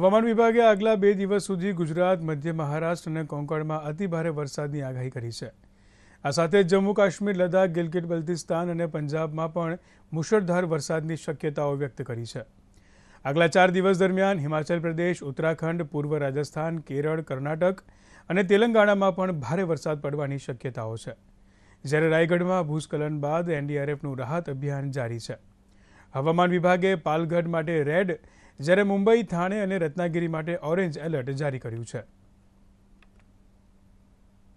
હવામાન વિભાગે આગલા બે દિવસ સુધી ગુજરાત મધ્ય મહારાષ્ટ્ર અને કોંકણમાં અતિભારે વરસાદની આગાહી કરી છે આ સાથે જમ્મુ કાશ્મીર લદાખ ગિલગિટ બલ્તિસ્તાન અને પંજાબમાં પણ મુશળધાર વરસાદની શક્યતાઓ વ્યક્ત કરી છે આગલા ચાર દિવસ દરમિયાન હિમાચલ પ્રદેશ ઉત્તરાખંડ પૂર્વ રાજસ્થાન કેરળ કર્ણાટક અને તેલંગાણામાં પણ ભારે વરસાદ પડવાની શક્યતાઓ છે જ્યારે રાયગઢમાં ભૂસ્ખલન બાદ એનડીઆરએફનું રાહત અભિયાન જારી છે હવામાન વિભાગે પાલગઢ માટે રેડ જ્યારે મુંબઈ થાણે અને રત્નાગીરી માટે ઓરેન્જ એલર્ટ જારી કર્યું છે